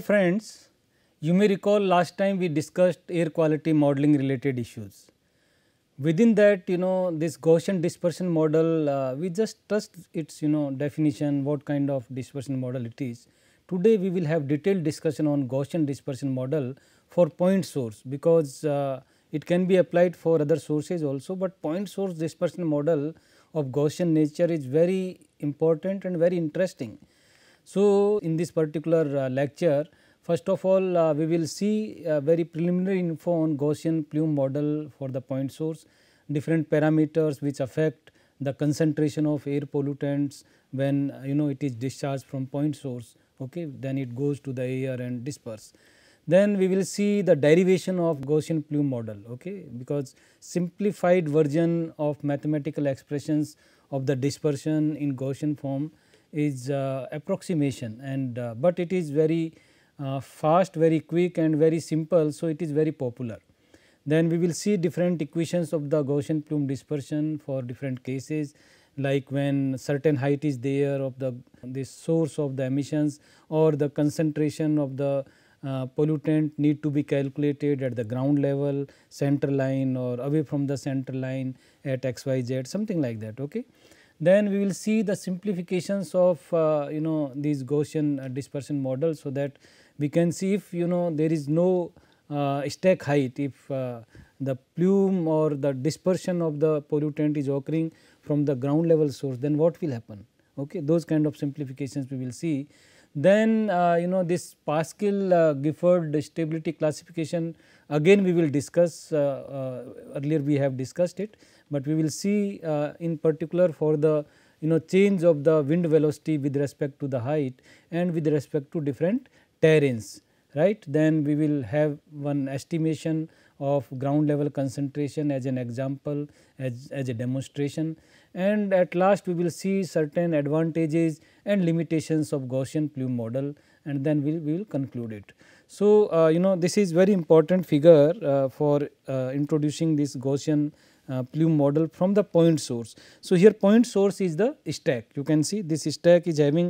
friends, you may recall last time we discussed air quality modeling related issues. Within that you know this Gaussian dispersion model, uh, we just trust its you know definition what kind of dispersion model it is. Today we will have detailed discussion on Gaussian dispersion model for point source because uh, it can be applied for other sources also, but point source dispersion model of Gaussian nature is very important and very interesting so, in this particular uh, lecture first of all uh, we will see very preliminary info on Gaussian plume model for the point source, different parameters which affect the concentration of air pollutants when uh, you know it is discharged from point source okay then it goes to the air and disperse then we will see the derivation of gaussian plume model okay because simplified version of mathematical expressions of the dispersion in gaussian form is uh, approximation and uh, but it is very uh, fast, very quick and very simple. So, it is very popular. Then we will see different equations of the Gaussian plume dispersion for different cases like when certain height is there of the, the source of the emissions or the concentration of the uh, pollutant need to be calculated at the ground level, center line or away from the center line at x, y, z something like that. Okay. Then we will see the simplifications of uh, you know these Gaussian uh, dispersion models So, that we can see if you know there is no uh, stack height if uh, the plume or the dispersion of the pollutant is occurring from the ground level source then what will happen okay those kind of simplifications we will see then uh, you know this pascal uh, gifford stability classification again we will discuss uh, uh, earlier we have discussed it but we will see uh, in particular for the you know change of the wind velocity with respect to the height and with respect to different terrains right. Then we will have one estimation of ground level concentration as an example as, as a demonstration and at last we will see certain advantages and limitations of Gaussian plume model and then we, we will conclude it. So, uh, you know this is very important figure uh, for uh, introducing this Gaussian uh, plume model from the point source. So, here point source is the stack you can see this stack is having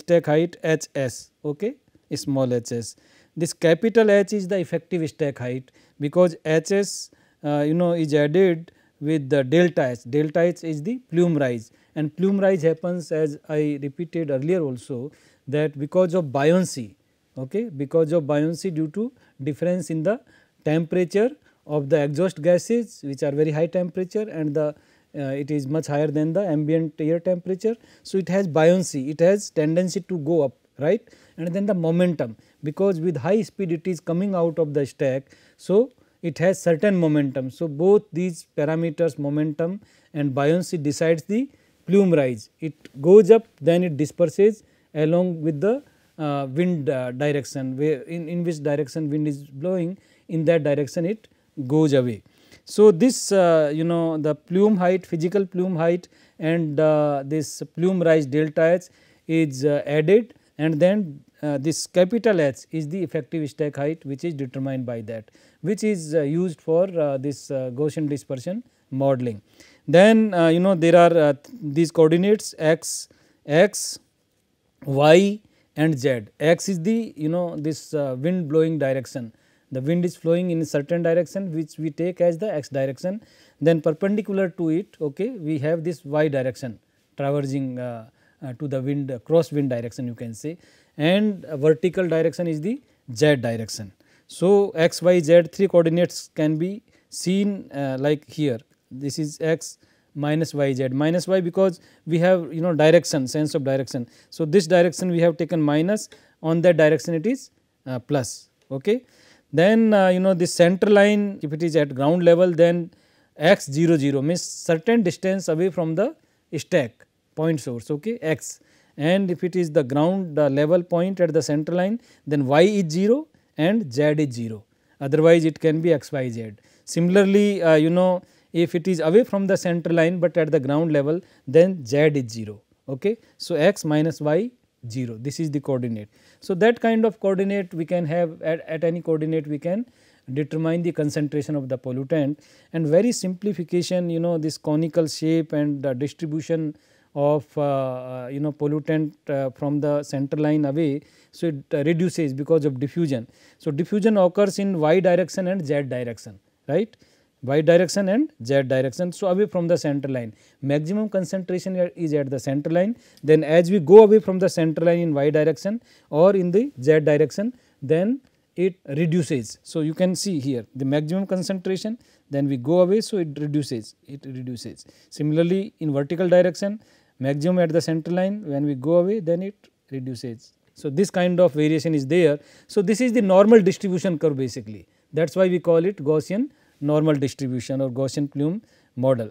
stack height h s okay small h s. This capital H is the effective stack height because h s uh, you know is added with the delta h delta h is the plume rise and plume rise happens as I repeated earlier also that because of buoyancy okay because of buoyancy due to difference in the temperature of the exhaust gases which are very high temperature and the uh, it is much higher than the ambient air temperature. So, it has buoyancy, it has tendency to go up right and then the momentum because with high speed it is coming out of the stack. So, it has certain momentum. So, both these parameters momentum and buoyancy decides the plume rise. It goes up then it disperses along with the uh, wind uh, direction where in, in which direction wind is blowing in that direction it goes away. So, this uh, you know the plume height physical plume height and uh, this plume rise delta h is uh, added and then uh, this capital H is the effective stack height which is determined by that which is uh, used for uh, this Gaussian dispersion modeling. Then you know there are these coordinates x, x, y and z. x is the you know this wind blowing direction the wind is flowing in a certain direction which we take as the x direction, then perpendicular to it okay, we have this y direction traversing uh, uh, to the wind uh, cross wind direction you can say and vertical direction is the z direction. So, x, y, z 3 coordinates can be seen uh, like here this is x minus y z minus y because we have you know direction sense of direction. So, this direction we have taken minus on that direction it is uh, plus. Okay. Then uh, you know the center line if it is at ground level then x 0 0 means certain distance away from the stack point source okay x and if it is the ground uh, level point at the center line then y is 0 and z is 0 otherwise it can be x y z. Similarly, uh, you know if it is away from the center line but at the ground level then z is 0 okay. So, x minus y 0 this is the coordinate. So, that kind of coordinate we can have at, at any coordinate we can determine the concentration of the pollutant and very simplification you know this conical shape and the distribution of uh, uh you know pollutant uh, from the center line away. So, it uh, reduces because of diffusion. So, diffusion occurs in y direction and z direction right y direction and z direction. So, away from the center line maximum concentration is at the center line then as we go away from the center line in y direction or in the z direction then it reduces. So, you can see here the maximum concentration then we go away so it reduces it reduces. Similarly, in vertical direction maximum at the center line when we go away then it reduces. So, this kind of variation is there. So, this is the normal distribution curve basically that is why we call it Gaussian normal distribution or Gaussian plume model.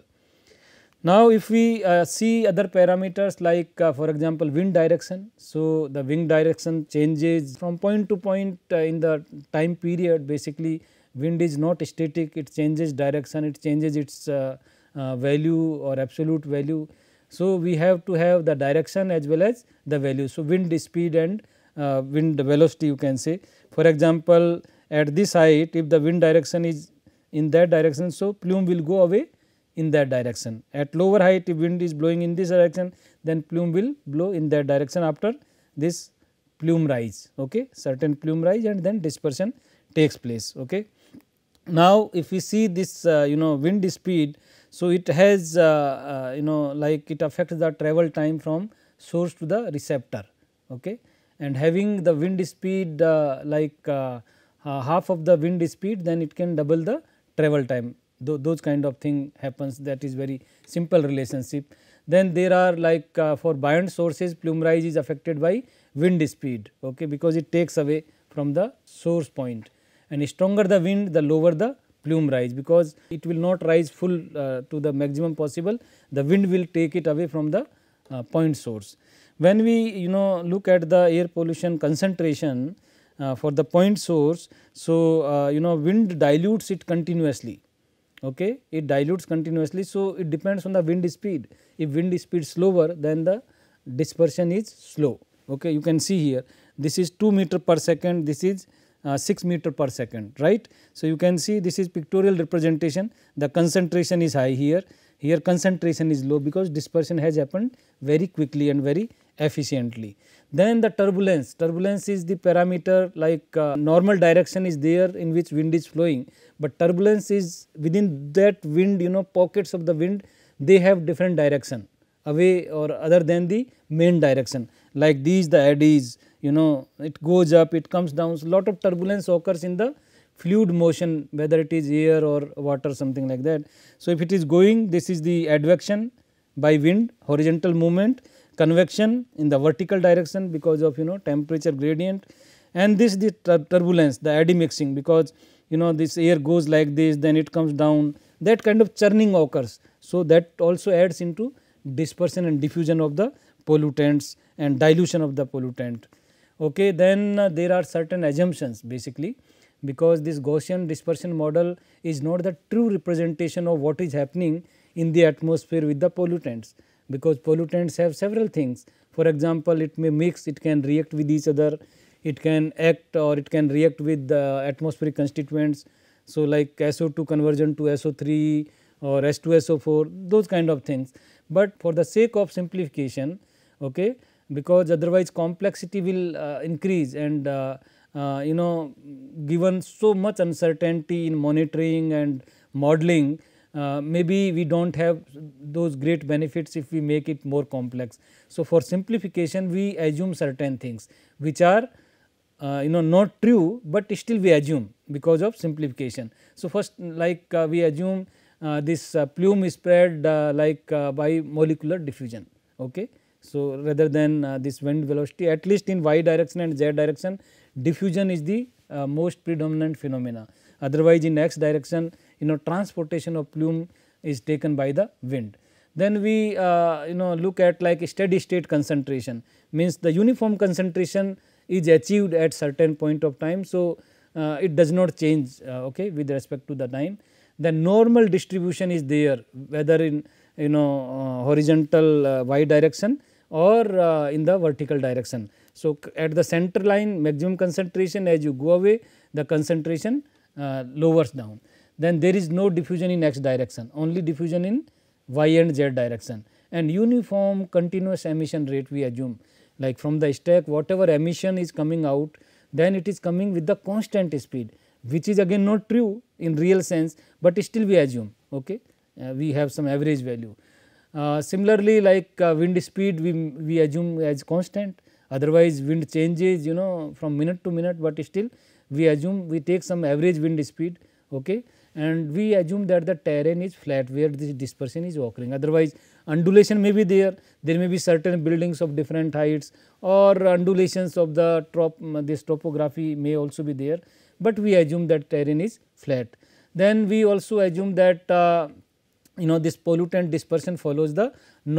Now, if we uh, see other parameters like uh, for example, wind direction. So, the wind direction changes from point to point uh, in the time period basically wind is not static it changes direction it changes its uh, uh, value or absolute value. So, we have to have the direction as well as the value. So, wind speed and uh, wind velocity you can say. For example, at this height if the wind direction is in that direction. So, plume will go away in that direction. At lower height if wind is blowing in this direction then plume will blow in that direction after this plume rise ok certain plume rise and then dispersion takes place ok. Now, if we see this uh, you know wind speed so it has uh, uh, you know like it affects the travel time from source to the receptor ok and having the wind speed uh, like uh, uh, half of the wind speed then it can double the travel time those kind of thing happens that is very simple relationship. Then there are like uh, for buoyant sources plumerize is affected by wind speed okay, because it takes away from the source point and stronger the wind the lower the plume rise because it will not rise full uh, to the maximum possible the wind will take it away from the uh, point source. When we you know look at the air pollution concentration uh, for the point source. So, uh, you know wind dilutes it continuously okay it dilutes continuously. So, it depends on the wind speed if wind speed is slower then the dispersion is slow okay you can see here this is 2 meter per second this is uh, 6 meter per second right. So, you can see this is pictorial representation the concentration is high here here concentration is low because dispersion has happened very quickly and very efficiently. Then the turbulence, turbulence is the parameter like uh, normal direction is there in which wind is flowing, but turbulence is within that wind you know pockets of the wind they have different direction away or other than the main direction like these the eddies you know it goes up it comes down so lot of turbulence occurs in the fluid motion whether it is air or water something like that. So, if it is going this is the advection by wind horizontal movement convection in the vertical direction because of you know temperature gradient and this the turbulence the eddy mixing because you know this air goes like this then it comes down that kind of churning occurs. So, that also adds into dispersion and diffusion of the pollutants and dilution of the pollutant. Okay, then uh, there are certain assumptions basically because this Gaussian dispersion model is not the true representation of what is happening in the atmosphere with the pollutants because pollutants have several things. For example, it may mix, it can react with each other, it can act or it can react with the atmospheric constituents. So, like SO2 conversion to SO3 or S2SO4 those kind of things, but for the sake of simplification okay, because otherwise complexity will uh, increase and uh, uh, you know given so much uncertainty in monitoring and modeling uh, maybe we do not have those great benefits if we make it more complex. So, for simplification we assume certain things which are uh, you know not true, but still we assume because of simplification. So, first like uh, we assume uh, this uh, plume is spread like by molecular diffusion. Okay. So, rather than this wind velocity at least in y direction and z direction diffusion is the most predominant phenomena otherwise in x direction you know transportation of plume is taken by the wind. Then we uh, you know look at like steady state concentration means the uniform concentration is achieved at certain point of time. So, uh, it does not change uh, okay with respect to the time. The normal distribution is there whether in you know uh, horizontal uh, y direction or in the vertical direction. So, at the center line maximum concentration as you go away the concentration uh, lowers down then there is no diffusion in x direction only diffusion in y and z direction and uniform continuous emission rate we assume like from the stack whatever emission is coming out then it is coming with the constant speed which is again not true in real sense, but still we assume okay uh, we have some average value. Uh, similarly, like uh, wind speed we, we assume as constant otherwise wind changes you know from minute to minute, but still we assume we take some average wind speed okay and we assume that the terrain is flat where this dispersion is occurring otherwise undulation may be there there may be certain buildings of different heights or undulations of the trop mm, this topography may also be there but we assume that terrain is flat then we also assume that uh, you know this pollutant dispersion follows the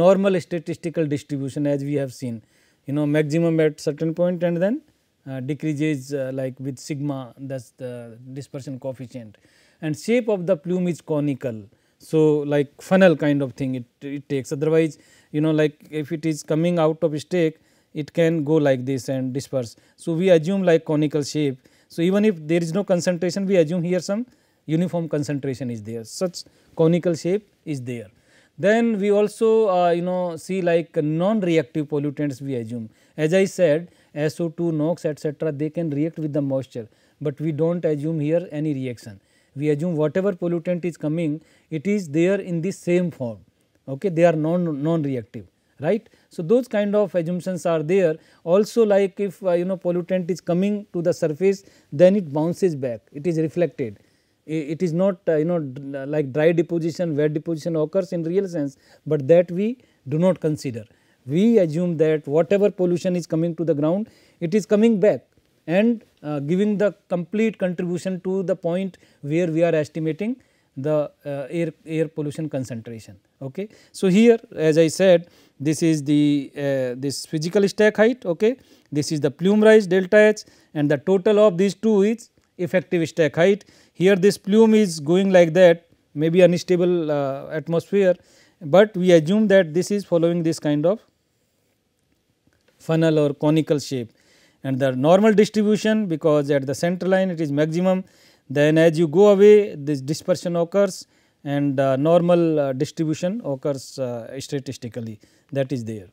normal statistical distribution as we have seen you know maximum at certain point and then uh, decreases uh, like with sigma that is the dispersion coefficient and shape of the plume is conical. So, like funnel kind of thing it, it takes otherwise you know like if it is coming out of stake it can go like this and disperse. So, we assume like conical shape. So, even if there is no concentration we assume here some uniform concentration is there such conical shape is there. Then we also uh, you know see like non reactive pollutants we assume as I said SO2 NOx etc they can react with the moisture, but we do not assume here any reaction we assume whatever pollutant is coming it is there in the same form okay they are non non reactive right so those kind of assumptions are there also like if uh, you know pollutant is coming to the surface then it bounces back it is reflected it is not uh, you know uh, like dry deposition wet deposition occurs in real sense but that we do not consider we assume that whatever pollution is coming to the ground it is coming back and uh, giving the complete contribution to the point where we are estimating the uh, air, air pollution concentration. Okay. So, here as I said this is the uh, this physical stack height, okay. this is the plume rise delta h and the total of these two is effective stack height. Here this plume is going like that maybe unstable uh, atmosphere, but we assume that this is following this kind of funnel or conical shape and the normal distribution because at the center line it is maximum then as you go away this dispersion occurs and uh, normal uh, distribution occurs uh, statistically that is there.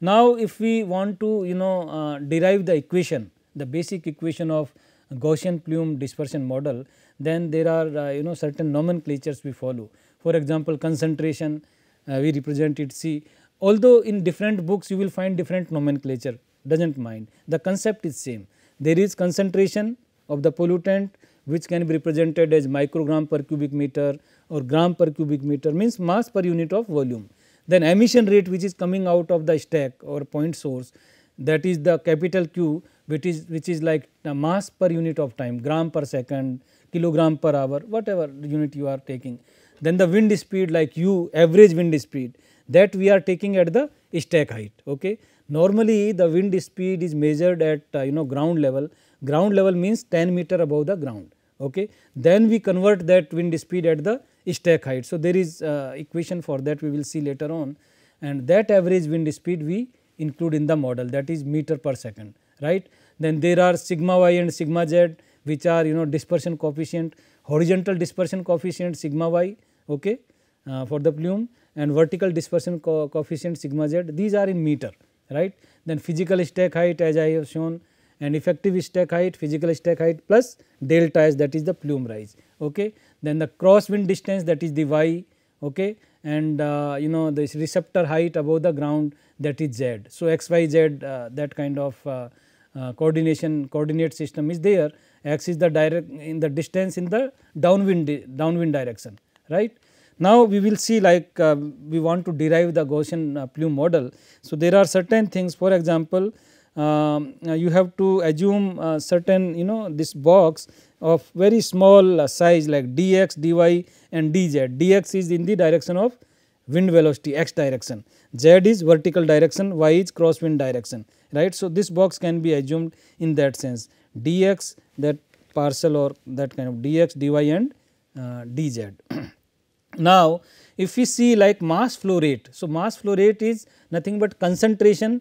Now, if we want to you know uh, derive the equation the basic equation of Gaussian plume dispersion model then there are uh, you know certain nomenclatures we follow. For example, concentration uh, we represent it C although in different books you will find different nomenclature does not mind. The concept is same. There is concentration of the pollutant which can be represented as microgram per cubic meter or gram per cubic meter means mass per unit of volume. Then emission rate which is coming out of the stack or point source that is the capital Q which is which is like the mass per unit of time gram per second, kilogram per hour whatever unit you are taking. Then the wind speed like u average wind speed that we are taking at the stack height. Okay. Normally the wind speed is measured at uh, you know ground level, ground level means 10 meter above the ground. Okay. Then we convert that wind speed at the stack height. So, there is uh, equation for that we will see later on and that average wind speed we include in the model that is meter per second right. Then there are sigma y and sigma z which are you know dispersion coefficient horizontal dispersion coefficient sigma y okay, uh, for the plume and vertical dispersion co coefficient sigma z these are in meter right. Then physical stack height as I have shown and effective stack height physical stack height plus delta s that is the plume rise okay. Then the crosswind distance that is the y okay and uh, you know this receptor height above the ground that is z. So, x y z uh, that kind of uh, uh coordination coordinate system is there x is the direct in the distance in the downwind downwind direction right. Now, we will see like uh, we want to derive the Gaussian uh, plume model. So, there are certain things for example, um, uh, you have to assume uh, certain you know this box of very small uh, size like dx, dy and dz. dx is in the direction of wind velocity x direction, z is vertical direction, y is crosswind direction right. So, this box can be assumed in that sense dx that parcel or that kind of dx, dy and uh, dz. Now, if we see like mass flow rate, so mass flow rate is nothing but concentration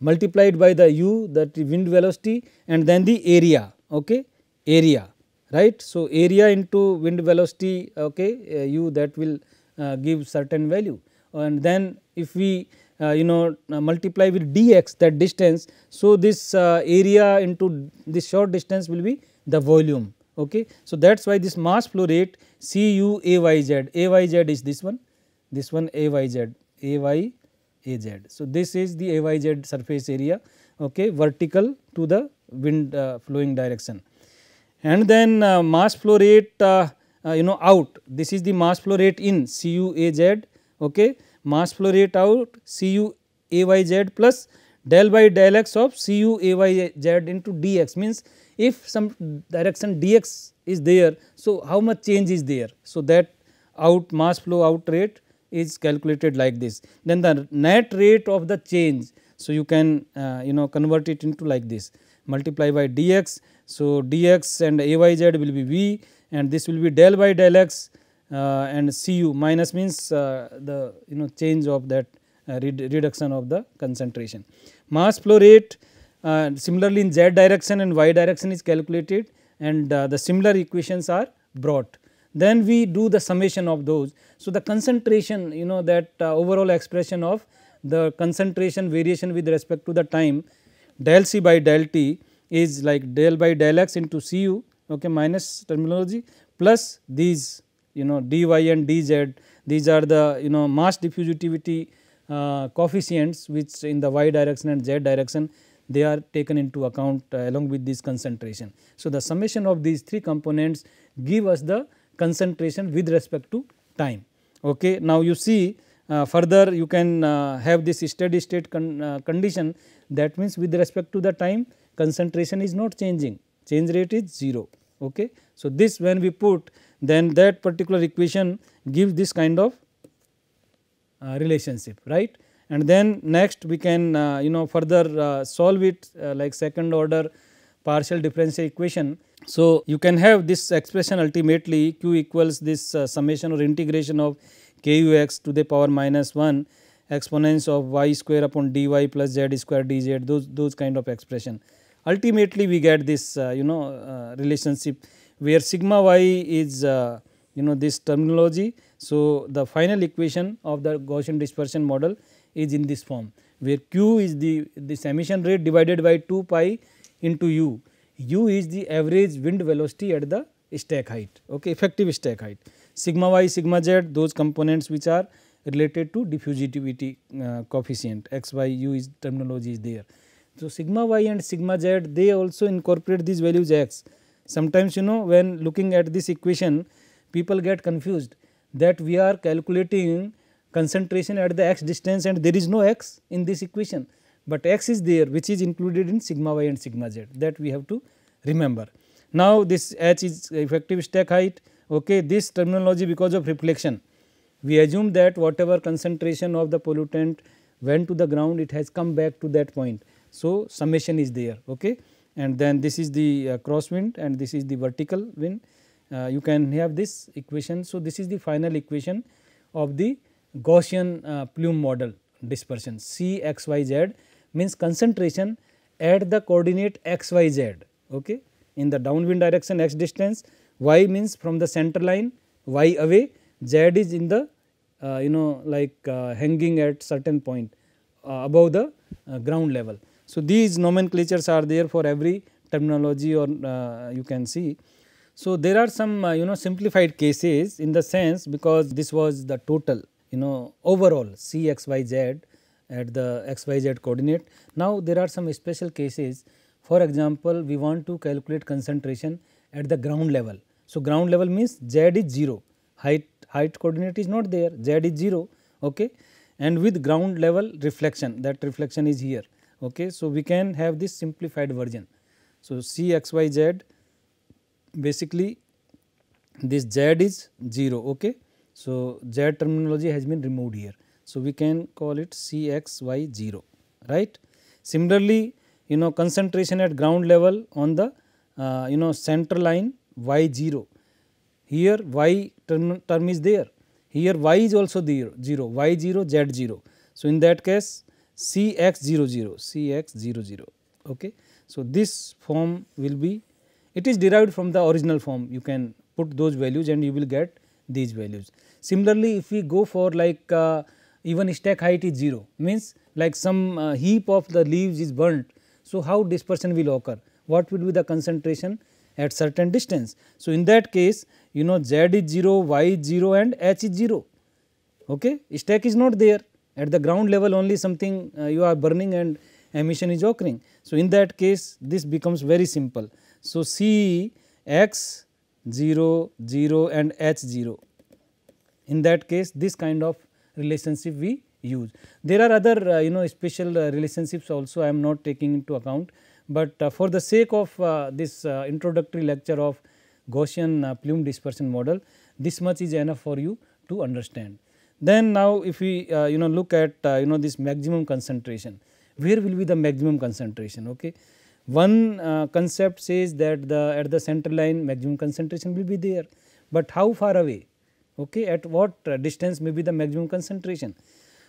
multiplied by the u that wind velocity and then the area, okay, area right. So, area into wind velocity okay, uh, u that will uh, give certain value and then if we uh, you know uh, multiply with dx that distance. So, this uh, area into this short distance will be the volume. Okay. So, that is why this mass flow rate C U A Y Z. A Y Z is this one, this one A Y Z, A Y A Z. So, this is the A Y Z surface area okay, vertical to the wind uh, flowing direction. And then uh, mass flow rate uh, uh, you know out, this is the mass flow rate in C U A Z, okay. mass flow rate out C U A Y Z plus del by del x of C U A Y Z into d x means if some direction d x is there. So, how much change is there. So, that out mass flow out rate is calculated like this. Then the net rate of the change. So, you can uh, you know convert it into like this multiply by dx. So, dx and ayz will be v and this will be del by del x uh, and cu minus means uh, the you know change of that uh, red reduction of the concentration. Mass flow rate uh, similarly in z direction and y direction is calculated and uh, the similar equations are brought. Then we do the summation of those. So, the concentration you know that uh, overall expression of the concentration variation with respect to the time del c by del t is like del by del x into c u okay, minus terminology plus these you know dy and dz these are the you know mass diffusivity uh, coefficients which in the y direction and z direction they are taken into account uh, along with this concentration. So, the summation of these three components give us the concentration with respect to time. Okay. Now, you see uh, further you can uh, have this steady state con, uh, condition that means with respect to the time concentration is not changing change rate is 0 okay so this when we put then that particular equation gives this kind of uh, relationship right and then next we can uh, you know further uh, solve it uh, like second order partial differential equation. So, you can have this expression ultimately q equals this uh, summation or integration of kux to the power minus 1 exponents of y square upon dy plus z square dz those, those kind of expression. Ultimately, we get this uh, you know uh, relationship where sigma y is you know this terminology. So, the final equation of the Gaussian dispersion model is in this form where q is the this emission rate divided by 2 pi into u. u is the average wind velocity at the stack height okay effective stack height sigma y sigma z those components which are related to diffusivity uh, coefficient x y u is terminology is there. So, sigma y and sigma z they also incorporate these values x. Sometimes you know when looking at this equation people get confused that we are calculating concentration at the x distance and there is no x in this equation, but x is there which is included in sigma y and sigma z that we have to remember. Now, this h is effective stack height okay this terminology because of reflection we assume that whatever concentration of the pollutant went to the ground it has come back to that point. So, summation is there okay and then this is the uh, crosswind and this is the vertical wind uh, you can have this equation. So, this is the final equation of the Gaussian uh, plume model dispersion C x y z means concentration at the coordinate x y z okay. in the downwind direction x distance y means from the center line y away z is in the uh, you know like uh, hanging at certain point uh, above the uh, ground level. So, these nomenclatures are there for every terminology or uh, you can see. So, there are some you know simplified cases in the sense because this was the total you know overall C x y z at the x y z coordinate. Now, there are some special cases for example, we want to calculate concentration at the ground level. So, ground level means z is 0 height height coordinate is not there z is 0 okay and with ground level reflection that reflection is here okay so we can have this simplified version so c x y z basically this z is 0 okay so, Z terminology has been removed here. So, we can call it CXY0 right. Similarly, you know concentration at ground level on the uh, you know center line Y0 here Y term, term is there here Y is also there 0 Y0 Z0. So, in that case CX00 CX00 okay. So, this form will be it is derived from the original form you can put those values and you will get these values. Similarly, if we go for like uh, even stack height is 0 means like some uh, heap of the leaves is burnt. So, how dispersion will occur? What will be the concentration at certain distance? So, in that case you know z is 0, y is 0 and h is 0. Okay? Stack is not there at the ground level only something uh, you are burning and emission is occurring. So, in that case this becomes very simple. So, C x 0, 0 and H 0. In that case this kind of relationship we use. There are other uh, you know special uh, relationships also I am not taking into account, but uh, for the sake of uh, this uh, introductory lecture of Gaussian uh, plume dispersion model this much is enough for you to understand. Then now if we you know look at you know this maximum concentration, where will be the maximum concentration okay. One uh, concept says that the at the center line maximum concentration will be there, but how far away? Okay, at what uh, distance may be the maximum concentration?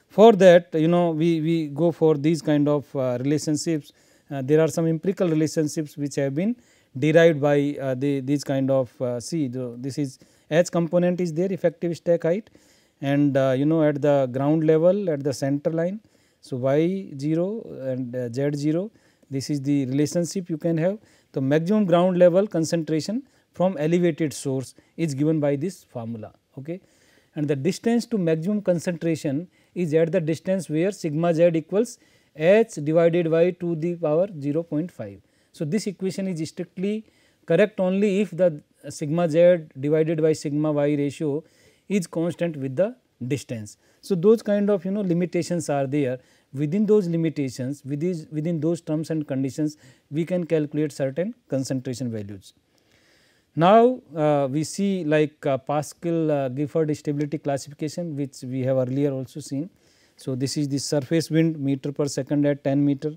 For that, you know, we we go for these kind of uh, relationships. Uh, there are some empirical relationships which have been derived by uh, the these kind of uh, see the, this is H component is there effective stack height and you know at the ground level at the center line. So, y 0 and z 0 this is the relationship you can have. The maximum ground level concentration from elevated source is given by this formula. Okay. And the distance to maximum concentration is at the distance where sigma z equals h divided by 2 the power 0.5. So, this equation is strictly correct only if the sigma z divided by sigma y ratio is constant with the distance. So, those kind of you know limitations are there within those limitations, within, within those terms and conditions, we can calculate certain concentration values. Now, uh, we see like uh, Pascal uh, Gifford stability classification which we have earlier also seen. So, this is the surface wind meter per second at 10 meter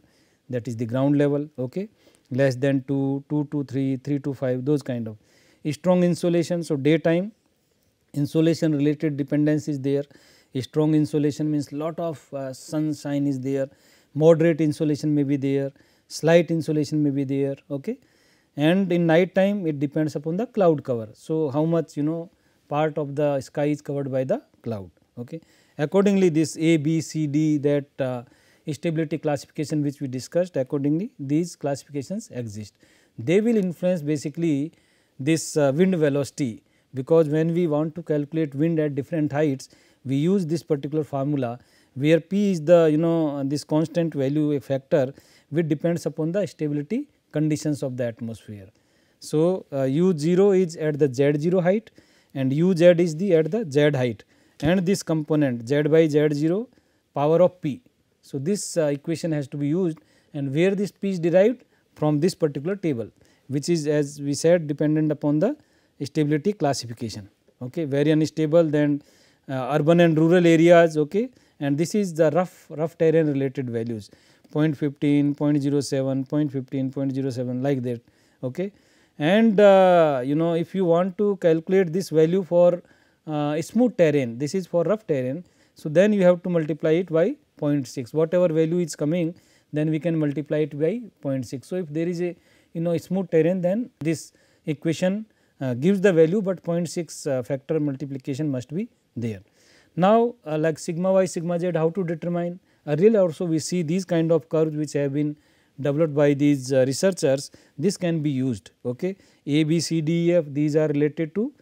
that is the ground level okay less than 2, 2 to 3, 3 to 5 those kind of. Strong insulation. so daytime insolation related dependence is there strong insulation means lot of uh, sunshine is there, moderate insulation may be there, slight insulation may be there okay. and in night time it depends upon the cloud cover. So, how much you know part of the sky is covered by the cloud okay. Accordingly this A, B, C, D that uh, stability classification which we discussed accordingly these classifications exist. They will influence basically this uh, wind velocity because when we want to calculate wind at different heights we use this particular formula where p is the you know this constant value factor which depends upon the stability conditions of the atmosphere. So, uh, u 0 is at the z 0 height and u z is the at the z height and this component z by z 0 power of p. So, this uh, equation has to be used and where this p is derived from this particular table which is as we said dependent upon the stability classification. Okay, very unstable then uh, urban and rural areas okay and this is the rough rough terrain related values 0 0.15 0 0.07 0 0.15 0.07 like that okay and uh, you know if you want to calculate this value for uh, smooth terrain this is for rough terrain so then you have to multiply it by 0.6 whatever value is coming then we can multiply it by 0.6 so if there is a you know smooth terrain then this equation uh, gives the value but 0.6 uh, factor multiplication must be there. Now, uh, like sigma y, sigma z how to determine uh, earlier also we see these kind of curves which have been developed by these uh, researchers this can be used ok. A, B, C, D, E, F these are related to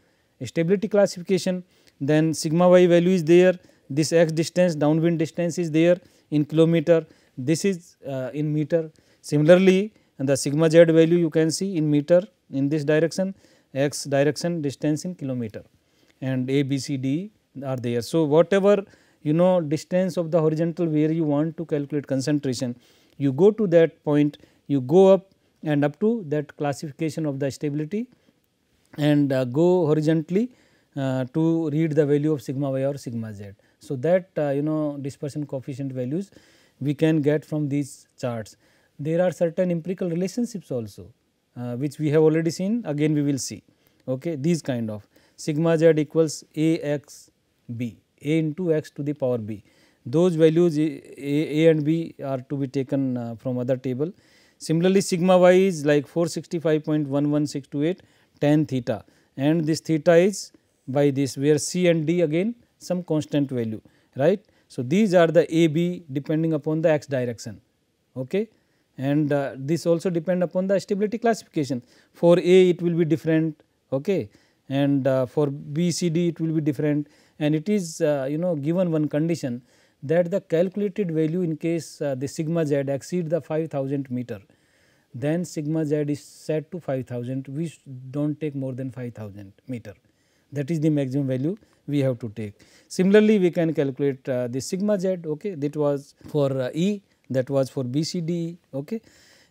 stability classification then sigma y value is there this x distance downwind distance is there in kilometer this is uh, in meter. Similarly, the sigma z value you can see in meter in this direction x direction distance in kilometer and A, B, C, D are there. So, whatever you know distance of the horizontal where you want to calculate concentration, you go to that point, you go up and up to that classification of the stability and uh, go horizontally uh, to read the value of sigma y or sigma z. So, that uh, you know dispersion coefficient values we can get from these charts. There are certain empirical relationships also uh, which we have already seen again we will see okay, these kind of sigma z equals a x b a into x to the power b. Those values a, a and b are to be taken uh, from other table. Similarly, sigma y is like 465.11628 tan theta and this theta is by this where c and d again some constant value right. So, these are the a b depending upon the x direction okay and uh, this also depend upon the stability classification for a it will be different okay and uh, for b c d it will be different and it is uh, you know given one condition that the calculated value in case uh, the sigma z exceed the 5000 meter then sigma z is set to 5000 we do not take more than 5000 meter that is the maximum value we have to take. Similarly, we can calculate uh, the sigma z okay that was for uh, E that was for B C D. okay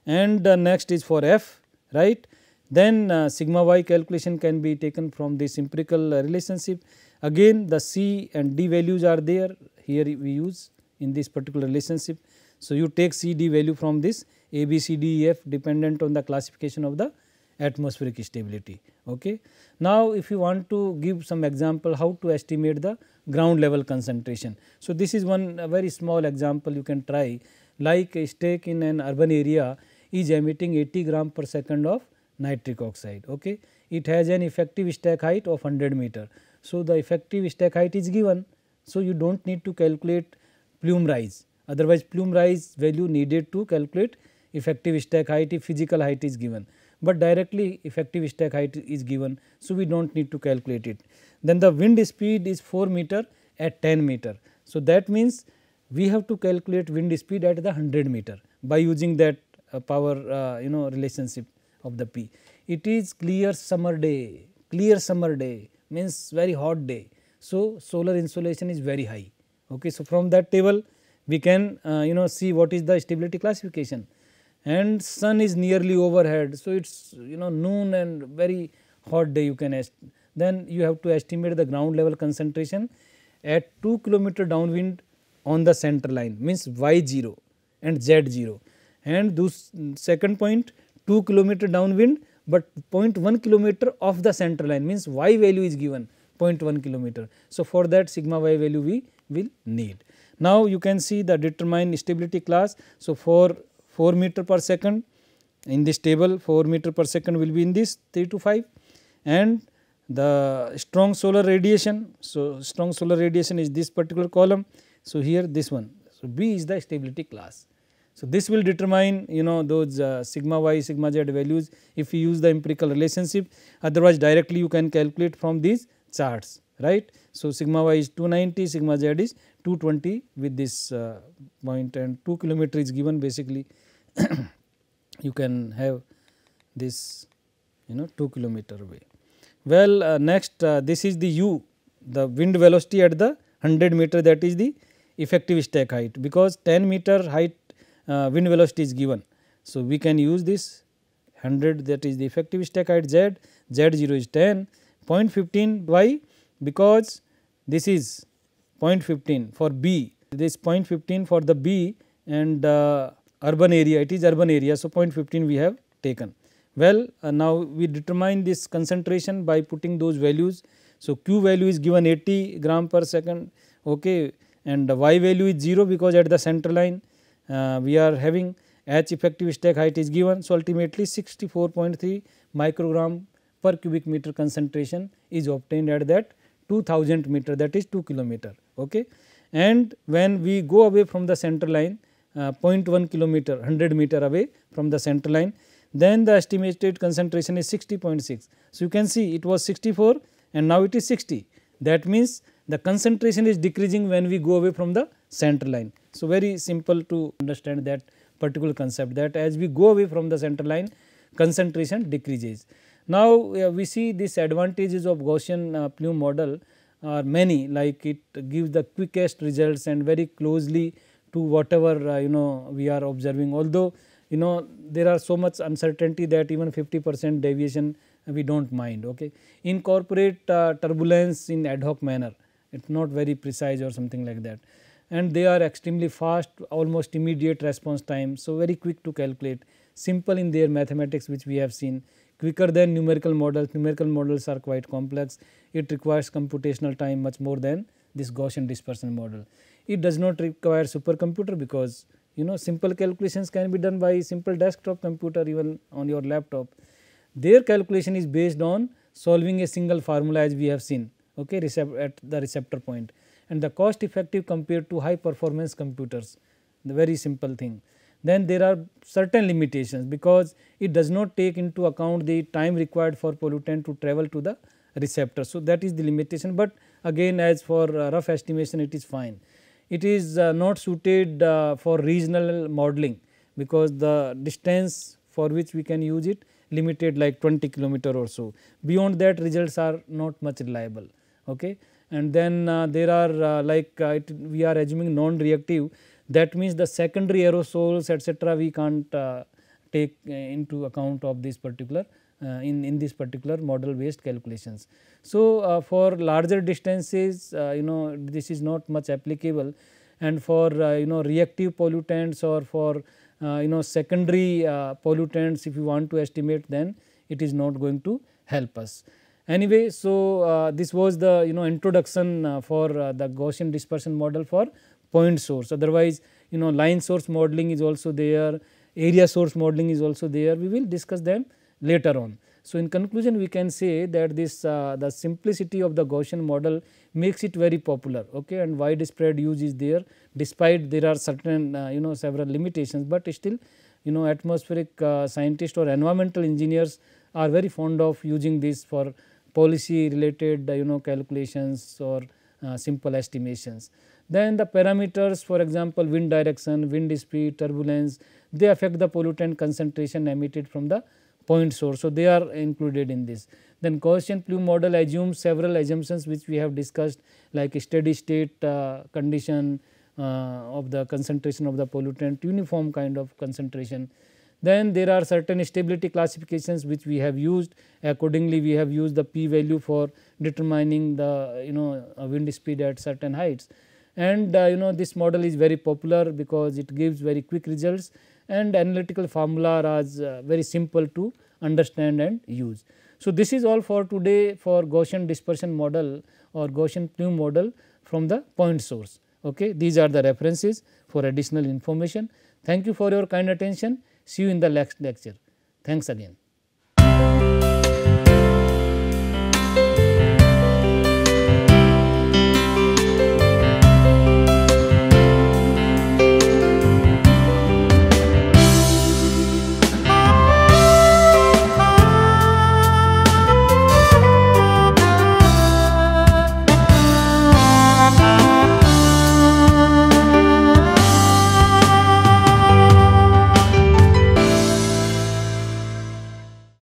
and uh, next is for F right then uh, sigma y calculation can be taken from this empirical relationship Again the C and D values are there here we use in this particular relationship. So, you take C D value from this A B C D E F dependent on the classification of the atmospheric stability. Okay. Now, if you want to give some example how to estimate the ground level concentration. So, this is one very small example you can try like a stake in an urban area is emitting 80 gram per second of nitric oxide. Okay. It has an effective stack height of 100 meter. So, the effective stack height is given. So, you do not need to calculate plume rise otherwise plume rise value needed to calculate effective stack height if physical height is given, but directly effective stack height is given. So, we do not need to calculate it. Then the wind speed is 4 meter at 10 meter. So, that means we have to calculate wind speed at the 100 meter by using that uh, power uh, you know relationship of the P. It is clear summer day, clear summer day means very hot day. So, solar insulation is very high. Okay. So, from that table we can uh, you know see what is the stability classification and sun is nearly overhead. So, it is you know noon and very hot day you can then you have to estimate the ground level concentration at 2 kilometer downwind on the center line means y 0 and z 0 and this second point 2 kilometer downwind but 0.1 kilometer of the center line means y value is given 0.1 kilometer. So, for that sigma y value we will need. Now, you can see the determine stability class. So, for 4 meter per second in this table 4 meter per second will be in this 3 to 5 and the strong solar radiation. So, strong solar radiation is this particular column. So, here this one. So, B is the stability class. So, this will determine you know those uh, sigma y sigma z values if you use the empirical relationship otherwise directly you can calculate from these charts right. So, sigma y is 290 sigma z is 220 with this uh, point and 2 kilometer is given basically you can have this you know 2 kilometer away. Well, uh, next uh, this is the u the wind velocity at the 100 meter that is the effective stack height because 10 meter height uh, wind velocity is given. So, we can use this 100 that is the effective stack height z, z 0 is 10, 0.15 why because this is 0.15 for B, this 0.15 for the B and uh, urban area it is urban area. So, 0.15 we have taken. Well, uh, now we determine this concentration by putting those values. So, Q value is given 80 gram per second okay, and y value is 0 because at the center line uh, we are having H effective stack height is given. So, ultimately 64.3 microgram per cubic meter concentration is obtained at that 2000 meter that is 2 kilometer. Okay. And when we go away from the center line uh, 0.1 kilometer 100 meter away from the center line then the estimated concentration is 60.6. So, you can see it was 64 and now it is 60 that means the concentration is decreasing when we go away from the center line. So, very simple to understand that particular concept that as we go away from the center line concentration decreases. Now, uh, we see this advantages of Gaussian uh, plume model are many like it gives the quickest results and very closely to whatever uh, you know we are observing although you know there are so much uncertainty that even 50 percent deviation we do not mind. Okay. Incorporate uh, turbulence in ad hoc manner it is not very precise or something like that and they are extremely fast almost immediate response time. So, very quick to calculate simple in their mathematics which we have seen quicker than numerical models. Numerical models are quite complex it requires computational time much more than this Gaussian dispersion model. It does not require supercomputer because you know simple calculations can be done by simple desktop computer even on your laptop. Their calculation is based on solving a single formula as we have seen okay, at the receptor point and the cost effective compared to high performance computers the very simple thing. Then there are certain limitations because it does not take into account the time required for pollutant to travel to the receptor. So, that is the limitation, but again as for uh, rough estimation it is fine. It is uh, not suited uh, for regional modeling because the distance for which we can use it limited like 20 kilometer or so. Beyond that results are not much reliable. Okay and then uh, there are uh, like uh, it, we are assuming non-reactive that means the secondary aerosols etc. we can't take into account of this particular uh, in, in this particular model based calculations. So, uh, for larger distances uh, you know this is not much applicable and for you know reactive pollutants or for you know secondary pollutants if you want to estimate then it is not going to help us. Anyway, so uh, this was the you know introduction uh, for uh, the Gaussian dispersion model for point source. Otherwise, you know line source modeling is also there, area source modeling is also there. We will discuss them later on. So, in conclusion we can say that this uh, the simplicity of the Gaussian model makes it very popular okay and widespread use is there despite there are certain uh, you know several limitations, but still you know atmospheric uh, scientists or environmental engineers are very fond of using this for policy related uh, you know calculations or uh, simple estimations. Then the parameters for example, wind direction, wind speed, turbulence they affect the pollutant concentration emitted from the point source. So, they are included in this. Then Gaussian plume model assumes several assumptions which we have discussed like steady state uh, condition uh, of the concentration of the pollutant, uniform kind of concentration then there are certain stability classifications which we have used accordingly we have used the p value for determining the you know wind speed at certain heights. And uh, you know this model is very popular because it gives very quick results and analytical formula are uh, very simple to understand and use. So, this is all for today for Gaussian dispersion model or Gaussian plume model from the point source. Okay. These are the references for additional information. Thank you for your kind attention. See you in the next lecture. Thanks again.